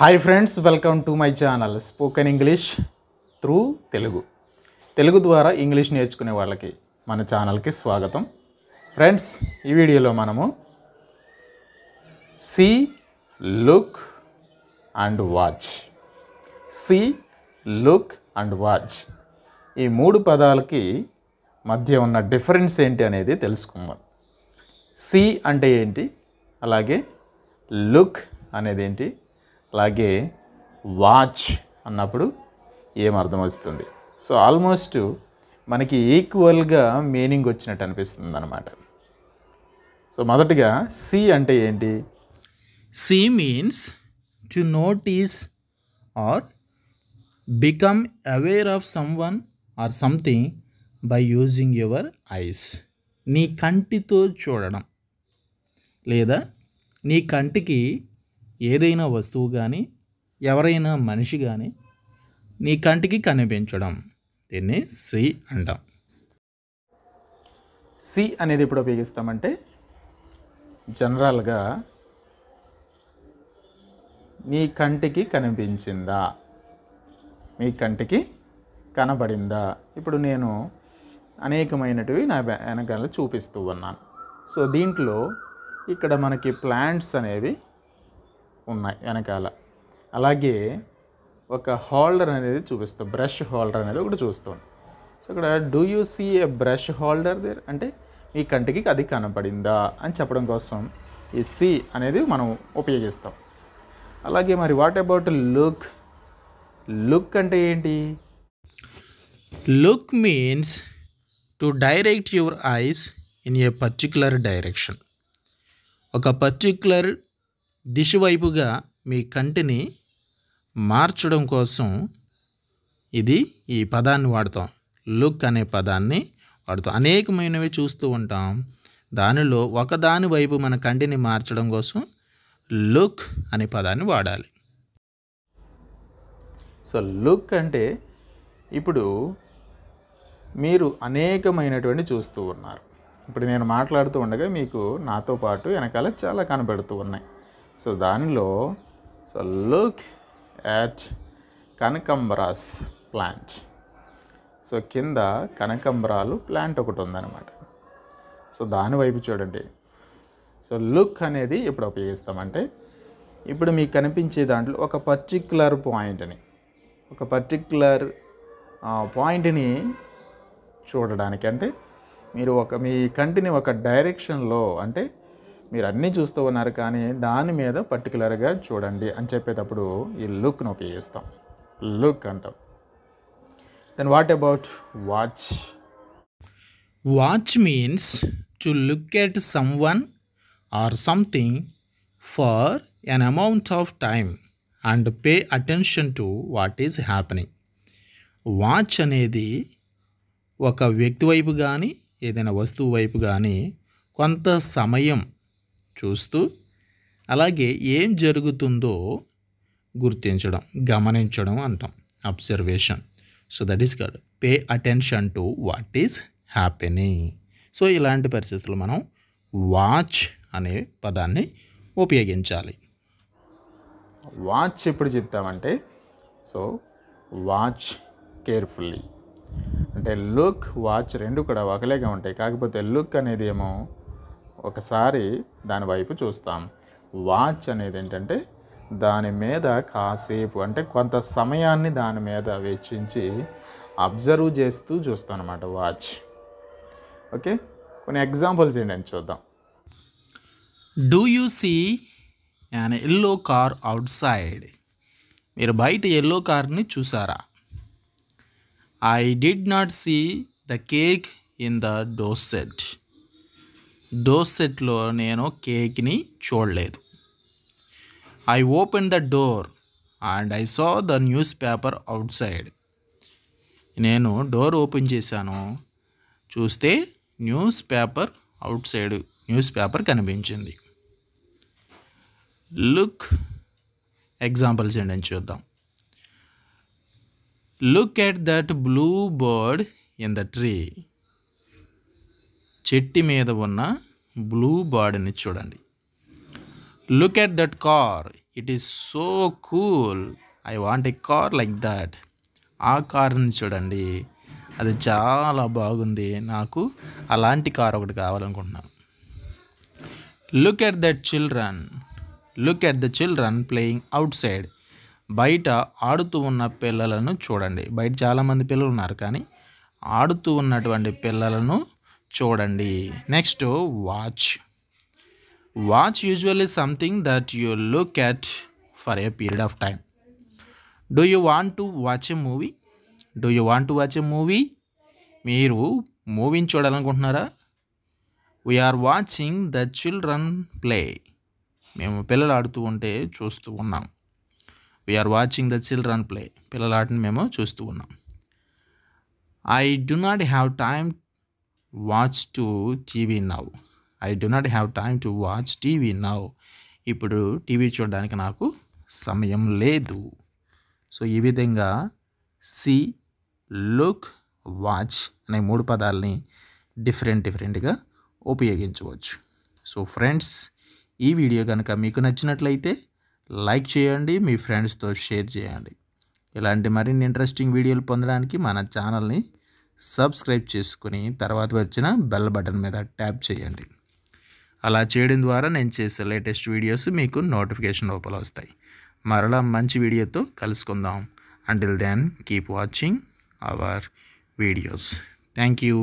hi friends welcome to my channel spoken English through Telugu Telugu ద్వారా English నేర్చుకునే వాళ్ళకి మన ఛానల్కి స్వాగతం ఫ్రెండ్స్ ఈ వీడియోలో మనము see look and watch see look and watch ఈ మూడు పదాలకి మధ్య ఉన్న డిఫరెన్స్ ఏంటి అనేది తెలుసుకుందాం సి అంటే ఏంటి అలాగే లుక్ అనేది ఏంటి అలాగే వాచ్ అన్నప్పుడు ఏమర్థం వస్తుంది సో ఆల్మోస్ట్ మనకి ఈక్వల్గా మీనింగ్ వచ్చినట్టు అనిపిస్తుంది అనమాట సో మొదటగా సి అంటే ఏంటి see means to notice or become aware of someone or something by using your eyes నీ కంటితో చూడడం లేదా నీ కంటికి ఏదైనా వస్తువు కానీ ఎవరైనా మనిషి కానీ నీ కంటికి కనిపించడం దీన్ని సి అంటాం సి అనేది ఎప్పుడు ఉపయోగిస్తామంటే జనరల్గా మీ కంటికి కనిపించిందా మీ కంటికి కనబడిందా ఇప్పుడు నేను అనేకమైనటివి నా వెనకాల చూపిస్తూ ఉన్నాను సో దీంట్లో ఇక్కడ మనకి ప్లాంట్స్ అనేవి ఉన్నాయి వెనకాల అలాగే ఒక హోల్డర్ అనేది చూపిస్తాం బ్రష్ హోల్డర్ అనేది ఒకటి చూస్తాం సో ఇక్కడ do you see a brush holder there అంటే మీ కంటికి అది కనపడిందా అని చెప్పడం కోసం ఈ సి అనేది మనం ఉపయోగిస్తాం అలాగే మరి వాట్ అబౌట్ లుక్ లుక్ అంటే ఏంటి look means to direct your eyes in a particular direction ఒక పర్టిక్యులర్ దిశవైపుగా మీ కంటిని మార్చడం కోసం ఇది ఈ పదాన్ని వాడతాం లుక్ అనే పదాన్ని వాడతాం అనేకమైనవి చూస్తూ ఉంటాం దానిలో ఒకదాని వైపు మన కంటిని మార్చడం కోసం లుక్ అనే పదాన్ని వాడాలి సో లుక్ అంటే ఇప్పుడు మీరు అనేకమైనటువంటి చూస్తూ ఉన్నారు ఇప్పుడు నేను మాట్లాడుతూ ఉండగా మీకు నాతో పాటు వెనకాల చాలా కనబడుతూ ఉన్నాయి సో దానిలో సో లుక్ యాట్ కనకంబరాస్ ప్లాంట్ సో కింద కనకంబరాలు ప్లాంట్ ఒకటి ఉందన్నమాట సో దాని వైపు చూడండి సో లుక్ అనేది ఇప్పుడు ఉపయోగిస్తామంటే ఇప్పుడు మీకు కనిపించే దాంట్లో ఒక పర్టిక్యులర్ పాయింట్ని ఒక పర్టిక్యులర్ పాయింట్ని చూడడానికి అంటే మీరు ఒక మీ కంటిని ఒక డైరెక్షన్లో అంటే మీరు అన్నీ చూస్తూ ఉన్నారు కానీ దాని మీద పర్టికులర్గా చూడండి అని చెప్పేటప్పుడు ఈ లుక్ను ఉపయోగిస్తాం లుక్ అంటాం then what about watch watch means to look at someone or something for an amount of time and pay attention to what is happening watch అనేది ఒక వ్యక్తి వైపు కానీ ఏదైనా వస్తువు వైపు కానీ కొంత సమయం చూస్తూ అలాగే ఏం జరుగుతుందో గుర్తించడం గమనించడం అంటాం observation so that is good pay attention to what is happening so ఇలాంటి పరిస్థితులు మనం వాచ్ అనే పదాన్ని ఉపయోగించాలి వాచ్ ఎప్పుడు చెప్తామంటే సో వాచ్ కేర్ఫుల్లీ అంటే లుక్ వాచ్ రెండు కూడా ఒకలేగా ఉంటాయి కాకపోతే లుక్ అనేది ఏమో ఒకసారి దాని వైపు చూస్తాం వాచ్ అనేది ఏంటంటే దాని మీద కాసేపు అంటే కొంత సమయాన్ని దాని మీద వెచ్చించి అబ్జర్వ్ చేస్తూ చూస్తాను అనమాట వాచ్ ఓకే కొన్ని ఎగ్జాంపుల్స్ ఏంటంటే చూద్దాం do you see an yellow car outside మీరు బయట ఎల్లో కార్ని చూసారా I did not see the cake in the door set door సెట్లో నేను కేక్ని చూడలేదు I open the door and I saw the newspaper outside నేను door open చేశాను చూస్తే newspaper outside newspaper కనిపించింది look examples ఏంటని చూద్దాం look at that blue bird in the tree చెట్టి మీద ఉన్న బ్లూ బాడీని చూడండి look at that car it is so cool I want a car like that ఆ కార్ని చూడండి అది చాలా బాగుంది నాకు అలాంటి కార్ ఒకటి కావాలనుకుంటున్నాను look at that children look at the children playing outside బయట ఆడుతూ ఉన్న పిల్లలను చూడండి బయట చాలామంది పిల్లలు ఉన్నారు కానీ ఆడుతూ ఉన్నటువంటి పిల్లలను చూడండి next watch watch usually something that you look at for a period of time do you want to watch a movie do you want to watch a movie మీరు మూవీని చూడాలనుకుంటున్నారా we are watching the children play మేము పిల్లలు ఆడుతూ ఉంటే చూస్తూ ఉన్నాం we are watching the children play పిల్లలు ఆటను మేము చూస్తూ ఉన్నాం I do not have time watch to TV now I do not have time to watch TV now ఇప్పుడు టీవీ చూడడానికి నాకు సమయం లేదు సో ఈ విధంగా సి లుక్ వాచ్ అనే మూడు పదాలని డిఫరెంట్ డిఫరెంట్గా ఉపయోగించవచ్చు సో ఫ్రెండ్స్ ఈ వీడియో కనుక మీకు నచ్చినట్లయితే లైక్ చేయండి మీ ఫ్రెండ్స్తో షేర్ చేయండి ఇలాంటి మరిన్ని ఇంట్రెస్టింగ్ వీడియోలు పొందడానికి మన ఛానల్ని సబ్స్క్రైబ్ చేసుకుని తర్వాత వచ్చిన బెల్ బటన్ మీద ట్యాప్ చేయండి అలా చేయడం ద్వారా నేను చేసే లేటెస్ట్ వీడియోస్ మీకు నోటిఫికేషన్ లోపల వస్తాయి మరలా మంచి వీడియోతో కలుసుకుందాం until then keep watching our videos thank you